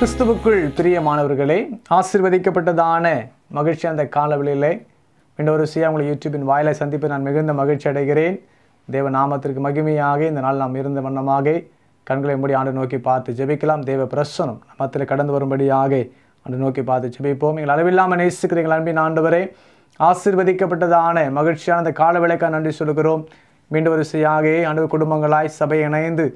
கிறிஸ்துவுக்குள் பிரியமானவர்களே ஆசிர்வதிக்கப்பட்டதான மகிழ்ச்சி அந்த காலவெளியிலே இன்னொரு சியா உங்களை யூடியூபின் வாயிலை சந்திப்பு நான் மிகுந்த மகிழ்ச்சி அடைகிறேன் தேவ நாமத்திற்கு மகிமையாக இந்த நாள் நாம் இருந்த வண்ணமாக கண்களை மூடி ஆண்டு நோக்கி பார்த்து ஜெபிக்கலாம் தேவ பிரசனம் நம்மத்தில் கடந்து வரும்படியாக ஆண்டு நோக்கி பார்த்து ஜெபிப்போம் எங்கள் அளவில்லாமல் நேசிக்கிறீங்கள் அன்பின் ஆண்டவரே ஆசிர்வதிக்கப்பட்டதான மகிழ்ச்சியான அந்த காலவிளைக்காக நன்றி சொல்கிறோம் மீண்டும் வரிசையாக அணு குடும்பங்களாய் சபை இணைந்து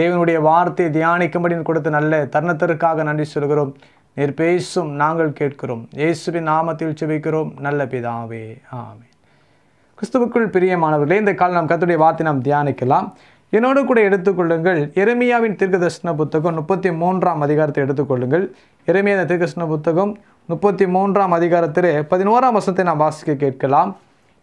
தேவனுடைய வார்த்தையை தியானிக்கும்படி கொடுத்த நல்ல தருணத்திற்காக நன்றி சொல்கிறோம் நீர் பேசும் நாங்கள் கேட்கிறோம் இயேசுவின் நாமத்தில் சுபிக்கிறோம் நல்ல பிதாவே ஆமே கிறிஸ்துவுக்குள் பிரியமானவர்களே இந்த கால நாம் கத்துடைய வார்த்தை நாம் தியானிக்கலாம் என்னோடு கூட எடுத்துக்கொள்ளுங்கள் எருமியாவின் தீர்க்கதர்சன புத்தகம் முப்பத்தி மூன்றாம் அதிகாரத்தை எடுத்துக்கொள்ளுங்கள் எருமியா தீர்க்கதர்சன புத்தகம் முப்பத்தி மூன்றாம் அதிகாரத்திலே பதினோராம் வருஷத்தை நாம் வாசிக்க கேட்கலாம்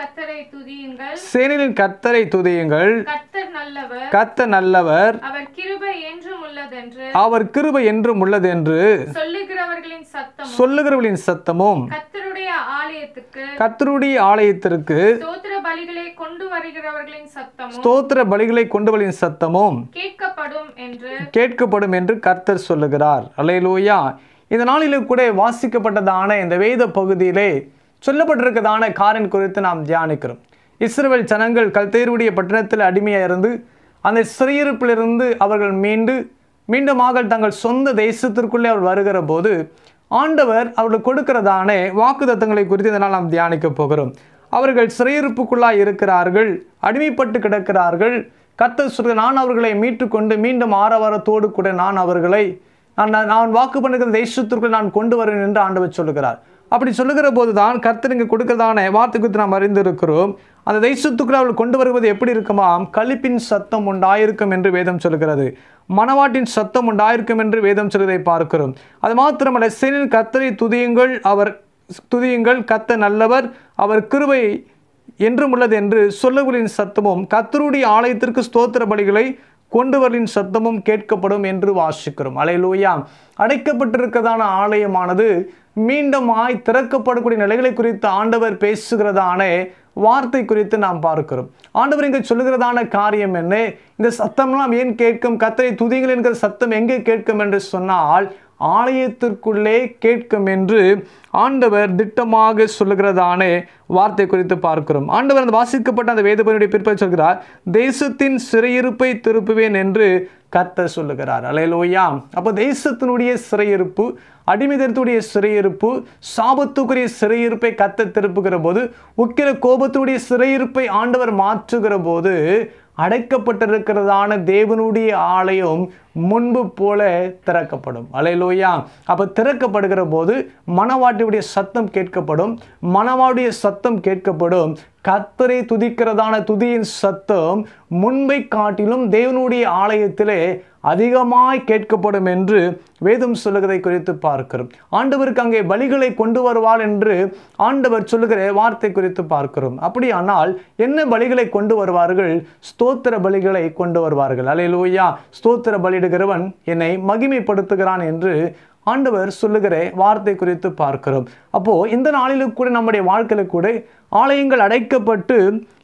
கத்தரை துதியுங்கள் சேனைகளின் கத்தரை துதியுங்கள் கத்தர் நல்லவர் நல்லவர் அவர் கிருபை என்றும் உள்ளதென்று அவர் கிருபை என்றும் உள்ளதென்று சொல்லுகிறவர்களின் சத்தமும் சொல்லுகிறவர்களின் சத்தமும் கத்தருடைய ஆலயத்துக்கு கத்தருடைய ஆலயத்திற்கு ஸ்தோத்திர பலிகளை கொண்டு வருகிறவர்களின் சத்தமும் ஸ்தோத்திர பலிகளை கொண்டு சத்தமும் கேட்கப்படும் என்று கேட்கப்படும் என்று கர்த்தர் சொல்லுகிறார் அலையலூயா இந்த நாளிலும் கூட வாசிக்கப்பட்டதான இந்த வேத பகுதியிலே சொல்லப்பட்டிருக்கதான காரன் குறித்து நாம் தியானிக்கிறோம் இஸ்ரேல் ஜனங்கள் கல்தேருடைய பட்டணத்தில் அடிமையாக இருந்து அந்த சிறையிருப்பிலிருந்து அவர்கள் மீண்டு மீண்டுமாக தங்கள் சொந்த தேசத்திற்குள்ளே அவர் வருகிற போது ஆண்டவர் அவர்கள் கொடுக்கிறதான வாக்குதத்தங்களை குறித்து இதனால் நாம் தியானிக்க போகிறோம் அவர்கள் சிறையிருப்புக்குள்ளாக இருக்கிறார்கள் அடிமைப்பட்டு கிடக்கிறார்கள் கத்த சொல்கிற நான் அவர்களை மீட்டு கொண்டு மீண்டும் ஆரவாரத்தோடு கூட நான் அவர்களை நான் நான் வாக்கு பண்ணுகிற தேசத்திற்குள் நான் கொண்டு வருவேன் என்று ஆண்டவர் சொல்லுகிறார் அப்படி சொல்லுகிற போது தான் கர்த்தர் இங்கே கொடுக்கிறதான வார்த்தை குறித்து நாம் அறிந்திருக்கிறோம் அந்த தெய்சத்துக்குள் அவள் கொண்டு வருவது எப்படி இருக்குமாம் கழிப்பின் சத்தம் உண்டாயிருக்கும் என்று வேதம் சொல்கிறது மணவாட்டின் சத்தம் உண்டாயிருக்கும் என்று வேதம் சொல்வதை பார்க்கிறோம் அது மாத்திரமல்ல சீனின் கத்தரை துதியுங்கள் அவர் துதியுங்கள் கத்த நல்லவர் அவர் கிருவை என்றும் உள்ளது என்று சொல்லுகளின் சத்தமும் கத்தருடைய ஆலயத்திற்கு ஸ்தோத்திர பலிகளை கொண்டுவரின் சத்தமும் கேட்கப்படும் என்று வாசிக்கிறோம் அலையிலூயாம் அடைக்கப்பட்டிருக்கதான ஆலயமானது மீண்டும் ஆய் திறக்கப்படக்கூடிய நிலைகளை குறித்து ஆண்டவர் பேசுகிறதான வார்த்தை குறித்து நாம் பார்க்கிறோம் ஆண்டவர் இங்கு சொல்லுகிறதான காரியம் என்ன இந்த சத்தம்லாம் ஏன் கேட்கும் கத்தரை துதிங்கள் என்கிற சத்தம் எங்கே கேட்கும் என்று சொன்னால் ஆலயத்திற்குள்ளே கேட்கும் என்று ஆண்டவர் திட்டமாக சொல்லுகிறதானே வார்த்தை குறித்து பார்க்கிறோம் ஆண்டவர் அந்த வாசிக்கப்பட்ட அந்த வேதபதியுடைய பிற்பதை சொல்கிறார் தேசத்தின் சிறையிருப்பை திருப்புவேன் என்று கத்த சொல்லுகிறார் அலையலோயா அப்போ தேசத்தினுடைய சிறையிருப்பு அடிமைதத்துடைய சிறையிருப்பு சாபத்துக்குரிய சிறையிருப்பை கத்த திருப்புகிற போது உக்கிர கோபத்துடைய சிறையிருப்பை ஆண்டவர் மாற்றுகிற போது அடைக்கப்பட்டிருக்கிறதான தேவனுடைய ஆலயம் முன்பு போல திறக்கப்படும் அலையிலோயா அப்போ திறக்கப்படுகிற போது மனவாட்டியுடைய சத்தம் கேட்கப்படும் மனவாடிய சத்தம் கேட்கப்படும் கத்தரை துதிக்கிறதான துதியின் சத்தம் முன்பை காட்டிலும் தேவனுடைய ஆலயத்திலே அதிகமாய் கேட்கப்படும் என்று வேதம் சொல்லுகிறதை குறித்து பார்க்கிறோம் ஆண்டவருக்கு அங்கே பலிகளை கொண்டு வருவார் என்று ஆண்டவர் சொல்லுகிற வார்த்தை குறித்து பார்க்கிறோம் அப்படியானால் என்ன பலிகளை கொண்டு வருவார்கள் ஸ்தோத்திர பலிகளை கொண்டு வருவார்கள் அலையிலோயா ஸ்தோத்திர பலியிடுகிறவன் என்னை மகிமைப்படுத்துகிறான் என்று ஆண்டவர் சொல்லுகிற வார்த்தை குறித்து பார்க்கிறோம் அப்போது இந்த நாளிலும் கூட நம்முடைய வாழ்க்கையில் கூட ஆலயங்கள் அடைக்கப்பட்டு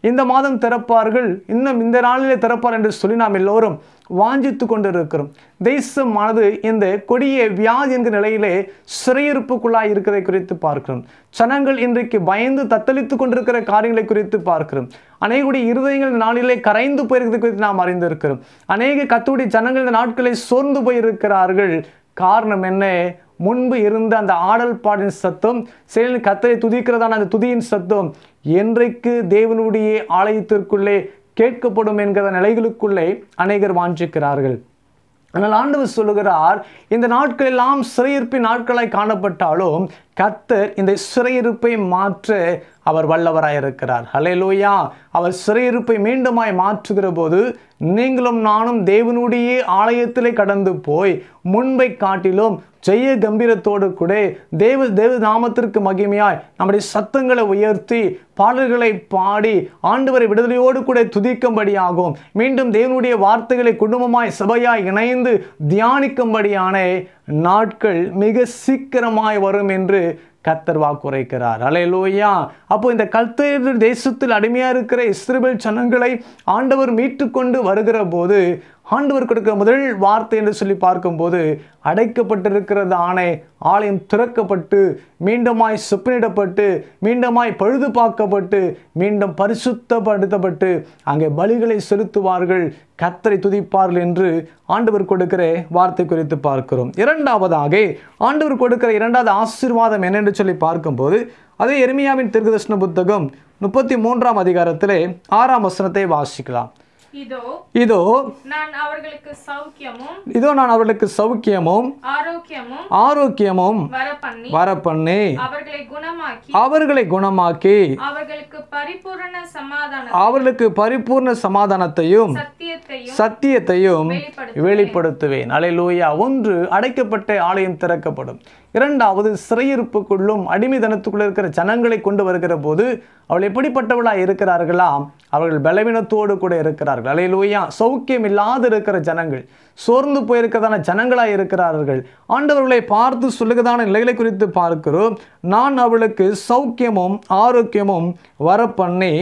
இந்த மாதம் திறப்பார்கள் இன்னும் இந்த நாளிலே திறப்பார் என்று சொல்லி நாம் எல்லோரும் வாஞ்சித்து கொண்டிருக்கிறோம் தேசமானது இந்த கொடிய வியாதி என்கிற நிலையிலே சிறையிருப்புக்குள்ளாய் இருக்கிறதை குறித்து பார்க்கிறோம் சனங்கள் இன்றைக்கு பயந்து தத்தளித்து கொண்டிருக்கிற காரியங்களை குறித்து பார்க்கிறோம் அநேகுடைய இருதயங்கள் நாளிலே கரைந்து போயிருக்கிறது குறித்து நாம் அறிந்திருக்கிறோம் அநேக கத்துடைய ஜனங்கள் இந்த நாட்களை சோர்ந்து போயிருக்கிறார்கள் காரணம் என்ன முன்பு இருந்த அந்த ஆடல் பாடின் சத்தம் செயலில் கத்தரை துதிக்கிறதான அந்த துதியின் சத்தம் என்றைக்கு தேவனுடைய ஆலயத்திற்குள்ளே கேட்கப்படும் என்கிற நிலைகளுக்குள்ளே அநேகர் வாஞ்சிக்கிறார்கள் ஆனால் ஆண்டவர் சொல்லுகிறார் இந்த நாட்கள் எல்லாம் சிறையிருப்பின் நாட்களாய் காணப்பட்டாலும் கத்தர் இந்த சிறையிருப்பை மாற்ற அவர் வல்லவராயிருக்கிறார் லூயா அவர் சிறையிருப்பை மீண்டுமாய் மாற்றுகிற போது நீங்களும் நானும் தேவனுடைய ஆலயத்திலே கடந்து போய் முன்பை காட்டிலும் ஜெய கம்பீரத்தோடு கூட தேவ தேவ நாமத்திற்கு மகிமையாய் நம்முடைய சத்தங்களை உயர்த்தி பாடல்களை பாடி ஆண்டவரை விடுதலையோடு கூட துதிக்கும்படியாகும் மீண்டும் தேவனுடைய வார்த்தைகளை குடும்பமாய் சபையாய் இணைந்து தியானிக்கும்படியான நாட்கள் மிக சீக்கிரமாய் வரும் என்று கத்தர் வாக்குரைக்கிறார் லோய்யா அப்போ இந்த கத்தர் தேசத்தில் அடிமையாக இருக்கிற இஸ்ரேல் சனங்களை ஆண்டவர் மீட்டு கொண்டு வருகிற போது ஆண்டவர் கொடுக்கிற முதல் வார்த்தை என்று சொல்லி பார்க்கும்போது அடைக்கப்பட்டிருக்கிறது ஆணை ஆலயம் திறக்கப்பட்டு மீண்டுமாய் சுப்பனிடப்பட்டு மீண்டுமாய் பழுது பார்க்கப்பட்டு மீண்டும் பரிசுத்தப்படுத்தப்பட்டு அங்கே பலிகளை செலுத்துவார்கள் கத்தரை துதிப்பார்கள் என்று ஆண்டவர் கொடுக்கிற வார்த்தை குறித்து பார்க்கிறோம் இரண்டாவதாக ஆண்டவர் கொடுக்கிற இரண்டாவது ஆசீர்வாதம் என்னென்று சொல்லி பார்க்கும்போது அதே எருமையாவின் திருகதர்ஷ்ண புத்தகம் முப்பத்தி மூன்றாம் அதிகாரத்திலே ஆறாம் வசனத்தை வாசிக்கலாம் இதோ நான் அவர்களுக்கு சௌக்கியமும் இதோ நான் அவர்களுக்கு சௌக்கியமும் ஆரோக்கியமும் வர பண்ணி அவர்களை குணமாக்கி அவர்களை குணமாக்கி அவர்களுக்கு பரிபூர்ண சமாதானம் அவர்களுக்கு பரிபூர்ண சமாதானத்தையும் சத்தியத்தையும் வெளிப்படுத்துவேன் அலையிலூயா ஒன்று அடைக்கப்பட்ட ஆலயம் திறக்கப்படும் இரண்டாவது சிறையிருப்புக்குள்ளும் அடிமைதனத்துக்குள்ளே இருக்கிற ஜனங்களை கொண்டு வருகிற போது அவள் எப்படிப்பட்டவளாக இருக்கிறார்களா அவர்கள் பலவீனத்தோடு கூட இருக்கிறார்கள் அலையிலூயா சௌக்கியம் இல்லாது இருக்கிற ஜனங்கள் சோர்ந்து போயிருக்கிறதான ஜனங்களாக இருக்கிறார்கள் ஆண்டவர்களை பார்த்து சொல்லுகிறதான நிலைகளை குறித்து பார்க்கிறோம் நான் அவளுக்கு சௌக்கியமும் ஆரோக்கியமும் வர பண்ணி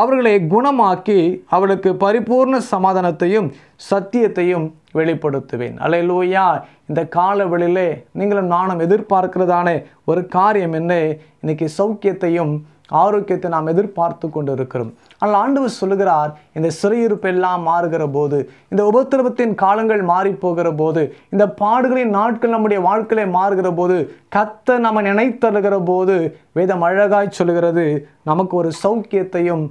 அவர்களை குணமாக்கி அவளுக்கு பரிபூர்ண சமாதானத்தையும் சத்தியத்தையும் வெளிப்படுத்துவேன் அலையிலூயா இந்த காலவெளியிலே நீங்களும் நானும் எதிர்பார்க்கிறதானே ஒரு காரியம் என்ன இன்னைக்கு சௌக்கியத்தையும் ஆரோக்கியத்தை நாம் எதிர்பார்த்து கொண்டு இருக்கிறோம் ஆனால் ஆண்டவர் சொல்லுகிறார் இந்த சிறையிருப்பு எல்லாம் மாறுகிற போது இந்த உபத்திரவத்தின் காலங்கள் மாறி போகிற போது இந்த பாடுகளின் நாட்கள் நம்முடைய வாழ்க்கையிலே மாறுகிற போது கத்த நம்ம நினைத்தருகிற போது வேதம் அழகாய் சொல்லுகிறது நமக்கு ஒரு சௌக்கியத்தையும்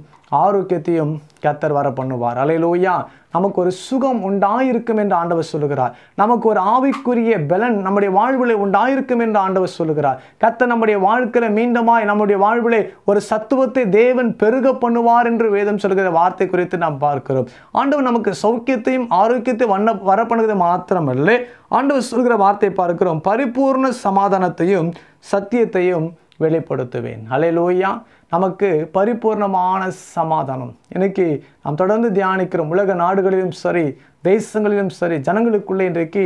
ஆரோக்கியத்தையும் கத்தர் வர பண்ணுவார் அலையிலோயா நமக்கு ஒரு சுகம் உண்டாயிருக்கும் என்று ஆண்டவர் சொல்லுகிறார் நமக்கு ஒரு ஆவிக்குரிய பலன் நம்முடைய வாழ்விலே உண்டாயிருக்கும் என்று ஆண்டவர் சொல்லுகிறார் கத்த நம்முடைய வாழ்க்கையில மீண்டமாய் நம்முடைய வாழ்விலே ஒரு சத்துவத்தை தேவன் பெருக பண்ணுவார் என்று வேதம் சொல்கிற வார்த்தை குறித்து நாம் பார்க்கிறோம் ஆண்டவர் நமக்கு சௌக்கியத்தையும் ஆரோக்கியத்தையும் வண்ண வர பண்ணுறது மாத்திரமல்ல ஆண்டவர் சொல்கிற வார்த்தை பார்க்கிறோம் பரிபூர்ண சமாதானத்தையும் சத்தியத்தையும் வெளிப்படுத்துவேன் அலையிலோயா நமக்கு பரிபூர்ணமான சமாதானம் இன்னைக்கு நாம் தொடர்ந்து தியானிக்கிறோம் உலக நாடுகளிலும் சரி தேசங்களிலும் சரி ஜனங்களுக்குள்ளே இன்றைக்கு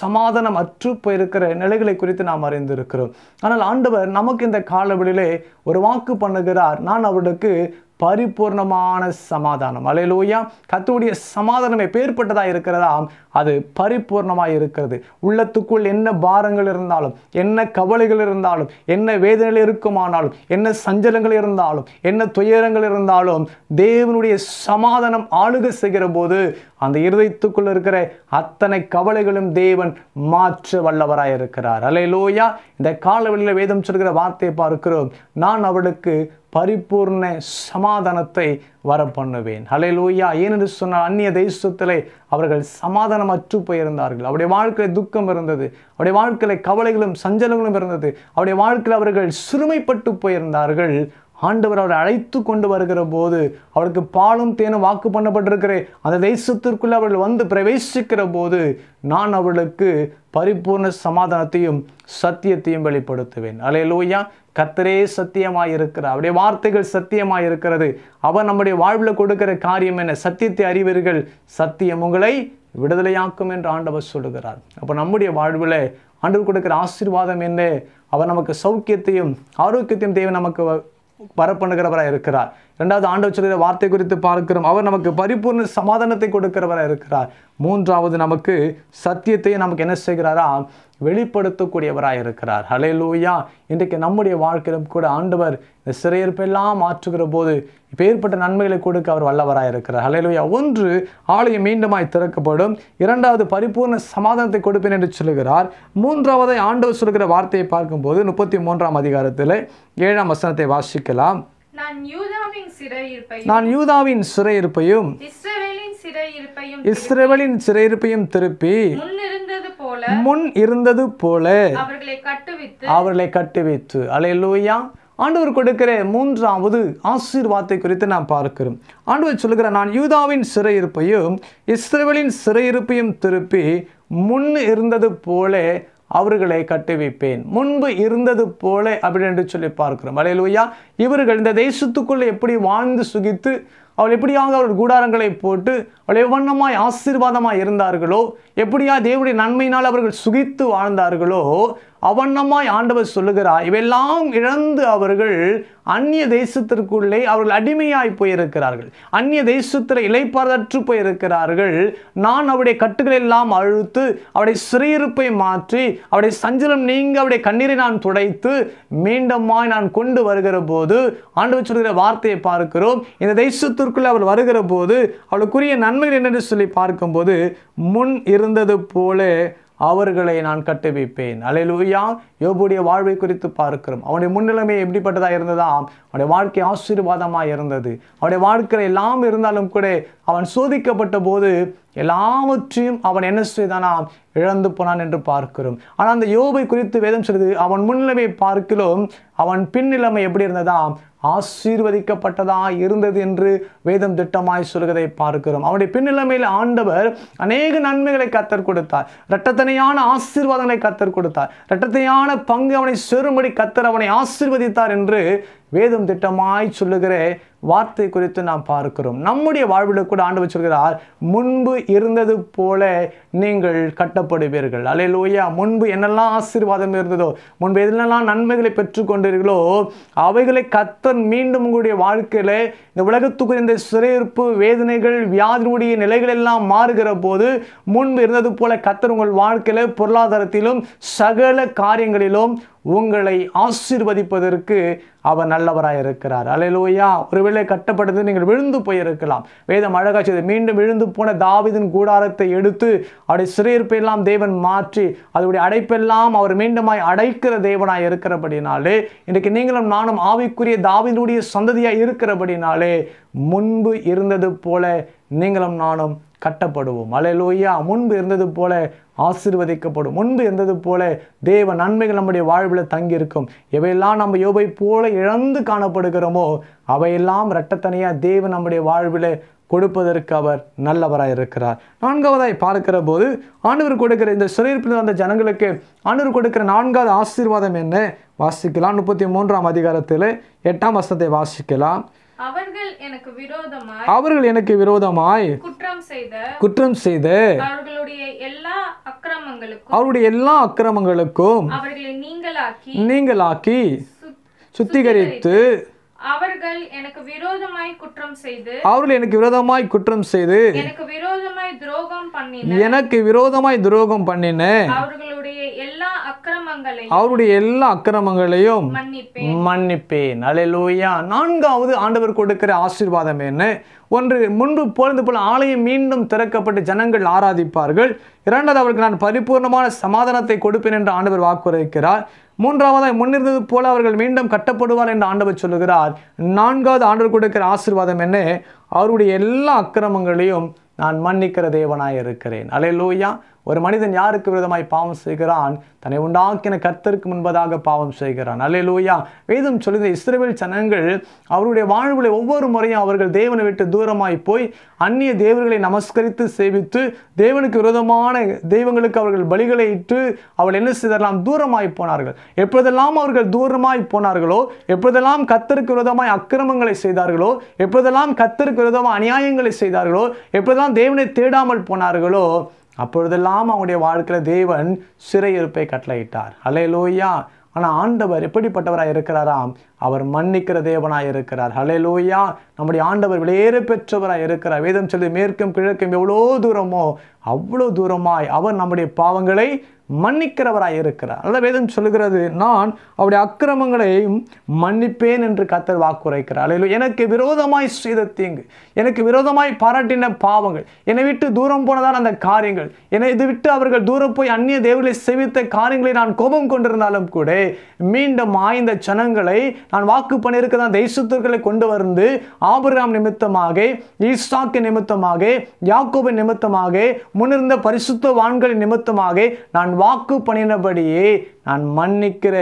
சமாதானம் அற்று போயிருக்கிற நிலைகளை குறித்து நாம் அறிந்திருக்கிறோம் ஆனால் ஆண்டவர் நமக்கு இந்த காலவெளியிலே ஒரு வாக்கு பண்ணுகிறார் நான் அவருக்கு பரிபூர்ணமான சமாதானம் லோயா கத்துடைய சமாதானம் எப்பேற்பட்டதாக இருக்கிறதா அது பரிபூர்ணமாக இருக்கிறது உள்ளத்துக்குள் என்ன பாரங்கள் இருந்தாலும் என்ன கவலைகள் இருந்தாலும் என்ன வேதனைகள் இருக்குமானாலும் என்ன சஞ்சலங்கள் இருந்தாலும் என்ன துயரங்கள் இருந்தாலும் தேவனுடைய சமாதானம் ஆளுக செய்கிற போது அந்த இருதயத்துக்குள் இருக்கிற அத்தனை கவலைகளும் தேவன் மாற்ற வல்லவராக இருக்கிறார் லோயா இந்த காலவெளியில் வேதம் சொல்கிற வார்த்தையை பார்க்கிறோம் நான் அவளுக்கு பரிபூர்ண சமாதானத்தை வர பண்ணுவேன் ஹலே லூயா ஏனென்று சொன்னால் அந்நிய தேசத்திலே அவர்கள் சமாதானம் அற்று போயிருந்தார்கள் அவருடைய வாழ்க்கையில் துக்கம் இருந்தது அவருடைய வாழ்க்கையில் கவலைகளும் சஞ்சலங்களும் இருந்தது அவருடைய வாழ்க்கையில் அவர்கள் சிறுமைப்பட்டு போயிருந்தார்கள் ஆண்டவர் அவரை அழைத்து கொண்டு வருகிற போது அவருக்கு பாலும் தேனும் வாக்கு பண்ணப்பட்டிருக்கிற அந்த தேசத்திற்குள்ளே அவர்கள் வந்து பிரவேசிக்கிற போது நான் அவர்களுக்கு பரிபூர்ண சமாதானத்தையும் சத்தியத்தையும் வெளிப்படுத்துவேன் அலையலோயா கத்தரே சத்தியமாக இருக்கிறார் அவருடைய வார்த்தைகள் சத்தியமாக இருக்கிறது அவர் நம்முடைய வாழ்வில் கொடுக்கிற காரியம் என்ன சத்தியத்தை அறிவீர்கள் சத்தியம் உங்களை விடுதலையாக்கும் என்று ஆண்டவர் சொல்லுகிறார் அப்போ நம்முடைய வாழ்வில் ஆண்டவர் கொடுக்கிற ஆசீர்வாதம் என்ன அவர் நமக்கு சௌக்கியத்தையும் ஆரோக்கியத்தையும் தேவை நமக்கு வரப்பண்ணுகிறவராக இருக்கிறார் ரெண்டாவது ஆண்டவர் சொல்கிற வார்த்தை குறித்து பார்க்கிறோம் அவர் நமக்கு பரிபூர்ண சமாதானத்தை கொடுக்கிறவராக இருக்கிறார் மூன்றாவது நமக்கு சத்தியத்தையும் நமக்கு என்ன செய்கிறாரா வெளிப்படுத்தக்கூடியவராக இருக்கிறார் ஹலே லூயா இன்றைக்கு நம்முடைய வாழ்க்கையிலும் கூட ஆண்டவர் இந்த சிறையிற்பெல்லாம் மாற்றுகிற போது பேர்பட்ட நன்மைகளை கொடுக்க அவர் வல்லவராக இருக்கிறார் ஹலையிலுயா ஒன்று ஆலயம் மீண்டுமாய் திறக்கப்படும் இரண்டாவது பரிபூர்ண சமாதானத்தை கொடுப்பேன் என்று சொல்லுகிறார் மூன்றாவதை ஆண்டவர் சொல்கிற வார்த்தையை பார்க்கும்போது முப்பத்தி மூன்றாம் அதிகாரத்தில் ஏழாம் வசனத்தை வாசிக்கலாம் நான் யூதாவின் சிறையிருப்பையும் இஸ்ரேலின் சிறையிருப்பையும் திருப்பி முன் இருந்தது போல அவர்களை கட்டுவித்து அலையலூயா ஆண்டவர் கொடுக்கிற மூன்றாவது ஆசீர்வாதத்தை குறித்து நான் பார்க்கிறோம் ஆண்டவர் சொல்லுகிற நான் யூதாவின் சிறையிருப்பையும் இஸ்ரேலின் சிறையிருப்பையும் திருப்பி முன் இருந்தது போல அவர்களை கட்டுவிப்பேன் முன்பு இருந்தது போல அப்படி என்று சொல்லி பார்க்கிறோம் அலையலுவையா இவர்கள் இந்த தேசத்துக்குள்ளே எப்படி வாழ்ந்து சுகித்து அவள் எப்படியாக அவர்கள் கூடாரங்களை போட்டு அவள் எவ்வண்ணமாய் ஆசீர்வாதமாக இருந்தார்களோ எப்படியா தேவனுடைய நன்மையினால் அவர்கள் சுகித்து வாழ்ந்தார்களோ அவண்ணமாய் ஆண்டவர் சொல்லுகிறார் இவையெல்லாம் இழந்து அவர்கள் அந்நிய தேசத்திற்குள்ளே அவர்கள் அடிமையாய் போயிருக்கிறார்கள் அந்நிய தேசத்தில் இலைப்பாதற்று போயிருக்கிறார்கள் நான் அவருடைய கட்டுகளை எல்லாம் அழுத்து அவருடைய சிறையிருப்பை மாற்றி அவருடைய சஞ்சலம் நீங்க அவருடைய கண்ணீரை நான் துடைத்து மீண்டமாய் நான் கொண்டு வருகிற போது ஆண்டவர் சொல்கிற வார்த்தையை பார்க்கிறோம் இந்த தேசத்திற்குள்ளே அவள் வருகிற போது அவளுக்குரிய நன்மைகள் என்னென்று சொல்லி பார்க்கும்போது முன் இருந்தது போல அவர்களை நான் கட்டுவிப்பேன் அலையிலூயா யோபுடைய வாழ்வை குறித்து பார்க்கிறோம் அவனுடைய முன்னிலைமை எப்படிப்பட்டதாக இருந்ததா அவனுடைய வாழ்க்கை ஆசீர்வாதமாக இருந்தது அவனுடைய வாழ்க்கையில் எல்லாம் இருந்தாலும் கூட அவன் சோதிக்கப்பட்ட போது எல்லாவற்றையும் அவன் என்ன செய்தானா இழந்து போனான் என்று பார்க்கிறோம் ஆனால் அந்த யோபை குறித்து வேதம் சொல்லுது அவன் முன்னிலைமை பார்க்கலும் அவன் பின்னிலைமை எப்படி இருந்ததா ஆசீர்வதிக்கப்பட்டதா இருந்தது என்று வேதம் திட்டமாய் சொல்கிறதை பார்க்கிறோம் அவருடைய பின்னிலமையில் ஆண்டவர் அநேக நன்மைகளை கத்தர் கொடுத்தார் இரட்டத்தனையான ஆசீர்வாதங்களை கத்தர் கொடுத்தார் இரட்டத்தனையான பங்கு அவனை செருமடி கத்தர் அவனை ஆசீர்வதித்தார் என்று வேதம் திட்டமாய் சொல்லுகிற வார்த்தை குறித்து நாம் பார்க்கிறோம் நம்முடைய வாழ்வில் கூட ஆண்டு வச்சிருக்கிறார் முன்பு இருந்தது போல நீங்கள் கட்டப்படுவீர்கள் அலே லோயா முன்பு என்னெல்லாம் ஆசீர்வாதம் இருந்ததோ முன்பு எதுலெல்லாம் நன்மைகளை பெற்றுக்கொண்டீர்களோ அவைகளை கத்தன் மீண்டும் உங்களுடைய வாழ்க்கையில் இந்த உலகத்துக்கு இந்த சிறையிருப்பு வேதனைகள் வியாதினுடைய நிலைகள் எல்லாம் மாறுகிற போது முன்பு இருந்தது போல கத்தர் உங்கள் வாழ்க்கையில் பொருளாதாரத்திலும் சகல காரியங்களிலும் உங்களை ஆசீர்வதிப்பதற்கு அவர் நல்லவராக இருக்கிறார் அலையிலோயா ஒருவேளை கட்டப்பட்டது நீங்கள் விழுந்து போயிருக்கலாம் வேதம் அழகாக மீண்டும் விழுந்து போன தாவிதின் கூடாரத்தை எடுத்து அவருடைய சிறையிருப்பெல்லாம் தேவன் மாற்றி அதனுடைய அடைப்பெல்லாம் அவர் மீண்டுமாய் அடைக்கிற தேவனாய் இருக்கிறபடினாலே இன்றைக்கு நீங்களும் நானும் ஆவிக்குரிய தாவிதனுடைய சந்ததியாக இருக்கிறபடினாலே முன்பு இருந்தது போல நீங்களும் நானும் கட்டப்படுவோம் அலையிலோயா முன்பு இருந்தது போல ஆசிர்வதிக்கப்படும் முன்பு இருந்தது போல தேவ நன்மைகள் நம்முடைய வாழ்வில் தங்கியிருக்கும் எவையெல்லாம் நம்ம யோபை போல இழந்து காணப்படுகிறோமோ அவையெல்லாம் இரட்டத்தனையாக தேவ நம்முடைய வாழ்வில் கொடுப்பதற்கு அவர் நல்லவராக இருக்கிறார் நான்காவதாய் பார்க்கிற போது ஆண்டவர் கொடுக்கிற இந்த சிறையிருப்பில் வந்த ஜனங்களுக்கு ஆண்டவர் கொடுக்கிற நான்காவது ஆசீர்வாதம் என்ன வாசிக்கலாம் முப்பத்தி மூன்றாம் அதிகாரத்தில் எட்டாம் வசத்தை வாசிக்கலாம் அவர்கள் எனக்கு விரோதமாய் அவர்கள் எனக்கு விரோதமாய் குற்றம் செய்த குற்றம் செய்த அவர்களுடைய எல்லா அக்கிரமங்களுக்கும் அவருடைய எல்லா அக்கிரமங்களுக்கும் அவர்களை நீங்களாக்கி நீங்களாக்கி சுத்திகரித்து அவர்கள் எனக்கு விரோதமாய் குற்றம் செய்து அவர்கள் எனக்கு விரோதமாய் குற்றம் செய்து எனக்கு விரோதமாய் துரோகம் பண்ணின எனக்கு விரோதமாய் துரோகம் பண்ணின அவர்களுடைய எல்லா அக்கிரமங்களையும் அவருடைய எல்லா அக்கிரமங்களையும் மன்னிப்பேன் மன்னிப்பேன் அலையிலூயா நான்காவது ஆண்டவர் கொடுக்கிற ஆசீர்வாதம் என்ன ஒன்று முன்பு போலந்து போல ஆலயம் மீண்டும் திறக்கப்பட்டு ஜனங்கள் ஆராதிப்பார்கள் இரண்டாவது அவருக்கு நான் பரிபூர்ணமான சமாதானத்தை கொடுப்பேன் என்று ஆண்டவர் வாக்குரைக்கிறார் மூன்றாவதாக முன்னிருந்தது போல அவர்கள் மீண்டும் கட்டப்படுவார் என்று ஆண்டவர் சொல்லுகிறார் நான்காவது ஆண்டவர் கொடுக்கிற ஆசீர்வாதம் என்ன அவருடைய எல்லா அக்கிரமங்களையும் நான் மன்னிக்கிற தேவனாய் இருக்கிறேன் அலையலூயா ஒரு மனிதன் யாருக்கு விதமாய் பாவம் செய்கிறான் தன்னை உண்டாக்கின கர்த்தருக்கு முன்பதாக பாவம் செய்கிறான் அல்லே லூயா வேதம் சொல்லிய இஸ்ரேல் சனங்கள் அவருடைய வாழ்வுகளை ஒவ்வொரு முறையும் அவர்கள் தேவனை விட்டு தூரமாய் போய் அந்நிய தேவர்களை நமஸ்கரித்து சேவித்து தேவனுக்கு விரோதமான தெய்வங்களுக்கு அவர்கள் பலிகளை இட்டு அவள் என்ன செய்தாரலாம் தூரமாய் போனார்கள் எப்போதெல்லாம் அவர்கள் தூரமாய் போனார்களோ எப்போதெல்லாம் கத்தருக்கு விரோதமாய் அக்கிரமங்களை செய்தார்களோ எப்போதெல்லாம் கத்தருக்கு விரோதமாக அநியாயங்களை செய்தார்களோ எப்போதெல்லாம் தேவனை தேடாமல் போனார்களோ அப்பொழுதெல்லாம் அவங்களுடைய வாழ்க்கையில் தேவன் சிறையிருப்பை கட்டளையிட்டார் அலே லோய்யா ஆனால் ஆண்டவர் எப்படிப்பட்டவராக இருக்கிறாராம் அவர் மன்னிக்கிற தேவனாக இருக்கிறார் ஹலே லோய்யா நம்முடைய ஆண்டவர் வெளியேற பெற்றவராக இருக்கிறார் வேதம் சொல்லி மேற்கும் கிழக்கும் எவ்வளோ தூரமோ அவ்வளோ தூரமாய் அவர் நம்முடைய பாவங்களை மன்னிக்கிறவராய் இருக்கிறார் அல்லது வேதம் சொல்லுகிறது நான் அவருடைய அக்கிரமங்களையும் மன்னிப்பேன் என்று கத்தர் வாக்குரைக்கிறார் அல்ல எனக்கு விரோதமாய் செய்த தீங்கு எனக்கு விரோதமாய் பாராட்டின பாவங்கள் என்னை விட்டு தூரம் போனதால் அந்த காரியங்கள் என்னை இது விட்டு அவர்கள் தூரம் போய் அந்நிய தேவர்களை செவித்த காரியங்களை நான் கோபம் கொண்டிருந்தாலும் கூட மீண்டும் ஆய்ந்த ஜனங்களை நான் வாக்கு பண்ணியிருக்க தான் கொண்டு வந்து ஆபிரகாம் நிமித்தமாக ஈஸ்டாக்கு நிமித்தமாக யாக்கோபின் நிமித்தமாக முன்னிருந்த பரிசுத்த வான்களின் நிமித்தமாக நான் வாக்கு பண்ணினபடியே நான் மன்னிக்கிற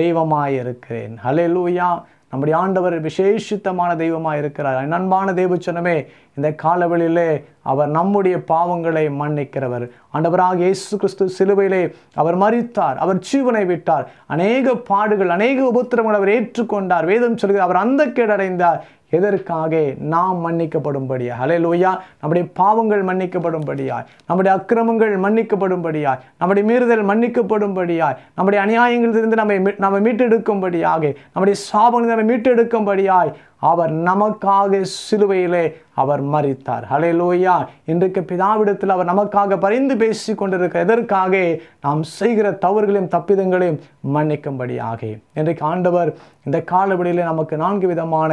தெய்வமாக இருக்கிறேன் ஹலே லூயா நம்முடைய ஆண்டவர் விசேஷித்தமான தெய்வமாக இருக்கிறார் நண்பான தெய்வச்சனமே இந்த காலவெளியிலே அவர் நம்முடைய பாவங்களை மன்னிக்கிறவர் ஆண்டவராக இயேசு கிறிஸ்து சிலுவையிலே அவர் மறித்தார் அவர் ஜீவனை விட்டார் அநேக பாடுகள் அநேக உபத்திரங்கள் அவர் ஏற்றுக்கொண்டார் வேதம் சொல்கிறார் அவர் அந்த கேடடைந்தார் எதற்காக நாம் மன்னிக்கப்படும்படியாய் ஹலே லோய்யா நம்முடைய பாவங்கள் மன்னிக்கப்படும்படியாய் நம்முடைய அக்கிரமங்கள் மன்னிக்கப்படும்படியாய் நம்முடைய மீறுதல் மன்னிக்கப்படும்படியாய் நம்முடைய அநியாயங்களிலிருந்து நம்மை நம்ம மீட்டெடுக்கும்படியாக நம்முடைய சாபங்கள் நம்ம மீட்டெடுக்கும்படியாய் அவர் நமக்காக சிலுவையிலே அவர் மறித்தார் ஹலே லோய்யா இன்றைக்கு பிதாவிடத்தில் அவர் நமக்காக பரிந்து பேசி கொண்டிருக்க எதற்காக நாம் செய்கிற தவறுகளையும் தப்பிதங்களையும் மன்னிக்கும்படியாக இன்றைக்கு ஆண்டவர் இந்த காலவெளியிலே நமக்கு நான்கு விதமான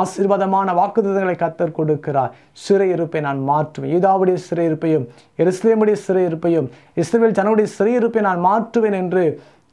ஆசீர்வாதமான வாக்குத்தங்களை கத்தர் கொடுக்கிறார் சிறையிருப்பை நான் மாற்றுவேன் யூதாவுடைய சிறையிருப்பையும் எருசலேமுடைய சிறையிருப்பையும் இஸ்ரேல் ஜனவுடைய சிறையிருப்பை நான் மாற்றுவேன் என்று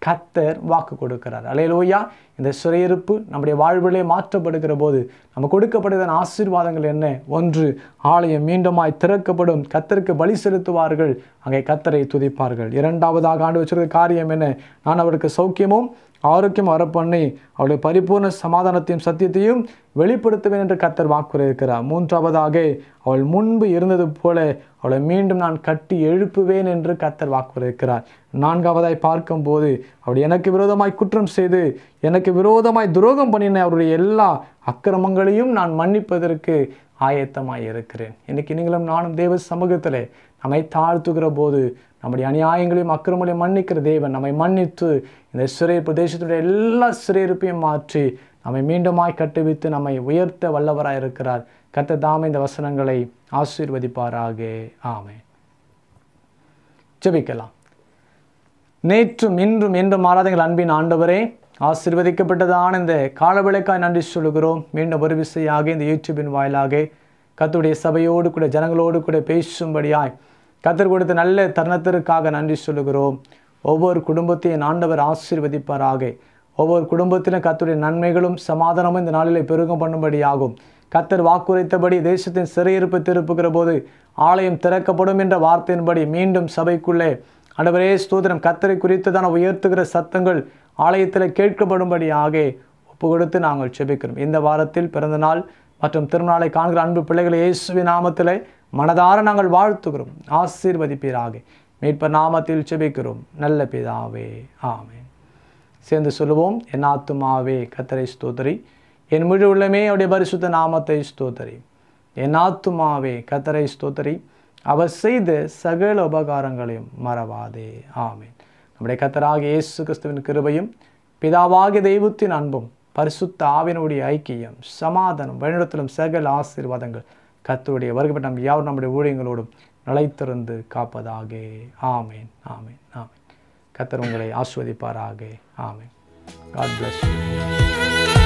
கத்தர் வாக்கு கொடுக்கிறார் அலையலோயா இந்த சிறையிருப்பு நம்முடைய வாழ்விலே மாற்றப்படுகிற போது நம்ம கொடுக்கப்படுகிற ஆசீர்வாதங்கள் என்ன ஒன்று ஆலயம் மீண்டுமாய் திறக்கப்படும் கத்தருக்கு பலி செலுத்துவார்கள் அங்கே கத்தரை துதிப்பார்கள் இரண்டாவதாக ஆண்டு வச்சிருக்க காரியம் என்ன நான் அவருக்கு சௌக்கியமும் ஆரோக்கியம் வரப்பண்ணி அவருடைய பரிபூர்ண சமாதானத்தையும் சத்தியத்தையும் வெளிப்படுத்துவேன் என்று கத்தர் வாக்குறையிருக்கிறார் மூன்றாவதாக அவள் முன்பு இருந்தது போல அவளை மீண்டும் நான் கட்டி எழுப்புவேன் என்று கத்தர் வாக்குறுதிக்கிறார் நான்காவதாய் பார்க்கும்போது அவள் எனக்கு விரோதமாய் குற்றம் செய்து எனக்கு விரோதமாய் துரோகம் பண்ணின அவருடைய எல்லா அக்கிரமங்களையும் நான் மன்னிப்பதற்கு ஆயத்தமாய் இருக்கிறேன் இன்னைக்கு நீங்களும் நானும் தேவ சமூகத்தில் நம்மை தாழ்த்துகிற போது நம்முடைய அநியாயங்களையும் அக்கிரமங்களையும் மன்னிக்கிற தேவன் நம்மை மன்னித்து இந்த சிறை பிரதேசத்துடைய எல்லா சிறையிருப்பையும் மாற்றி நம்மை மீண்டுமாய் கட்டுவித்து நம்மை உயர்த்த வல்லவராக இருக்கிறார் கத்த தாம இந்த வசனங்களை ஆசீர்வதிப்பாராக ஆமே ஜெபிக்கலாம் நேற்றும் இன்றும் என்று மாறாதங்கள் அன்பின் ஆண்டவரே ஆசிர்வதிக்கப்பட்டதான இந்த காலவிளக்காய் நன்றி சொல்கிறோம் மீண்டும் ஒரு விசையாக இந்த யூடியூபின் வாயிலாக கத்துடைய சபையோடு கூட ஜனங்களோடு கூட பேசும்படியாய் கத்தர் கொடுத்த நல்ல தருணத்திற்காக நன்றி சொல்லுகிறோம் ஒவ்வொரு குடும்பத்தையும் ஆண்டவர் ஆசீர்வதிப்பாராக ஒவ்வொரு குடும்பத்திலும் கத்தருடைய நன்மைகளும் சமாதானமும் இந்த நாளில் பெருகம் பண்ணும்படி ஆகும் கத்தர் வாக்குரைத்தபடி தேசத்தின் சிறையிருப்பு திருப்புகிற போது ஆலயம் திறக்கப்படும் என்ற வார்த்தையின்படி மீண்டும் சபைக்குள்ளே அடவரே ஸ்தூதனம் கத்தரை குறித்துதான உயர்த்துகிற சத்தங்கள் ஆலயத்தில் கேட்கப்படும்படியாக ஒப்பு கொடுத்து நாங்கள் செபிக்கிறோம் இந்த வாரத்தில் பிறந்த நாள் மற்றும் திருநாளை காண்கிற அன்பு பிள்ளைகளை இயேசுவி நாமத்தில் மனதார நாங்கள் வாழ்த்துகிறோம் ஆசீர்வதிப்பீராக மீட்பர் நாமத்தில் செபிக்கிறோம் நல்ல பிதாவே ஆமே சேர்ந்து சொல்லுவோம் என் ஆத்துமாவே கத்தரை ஸ்தோத்தரி என் முழு உள்ளமே அவருடைய பரிசுத்த நாமத்தை ஸ்தோத்தரி என் ஆத்துமாவே கத்தரை ஸ்தோத்தரி அவர் செய்த சகல உபகாரங்களையும் மறவாதே ஆமேன் நம்முடைய கத்தராக இயேசு கிறிஸ்துவின் கிருபையும் பிதாவாகிய தெய்வத்தின் அன்பும் பரிசுத்த ஆவினுடைய ஐக்கியம் சமாதானம் வழிநடத்திலும் சகல ஆசீர்வாதங்கள் கத்தருடைய வருகப்பட்ட யாரும் நம்முடைய ஊழியங்களோடும் நிலைத்திருந்து காப்பதாக ஆமேன் ஆமேன் ஆமேன் கத்தர் உங்களை ஆஸ்வதிப்பாராக ஆமே காட் பிளஸ்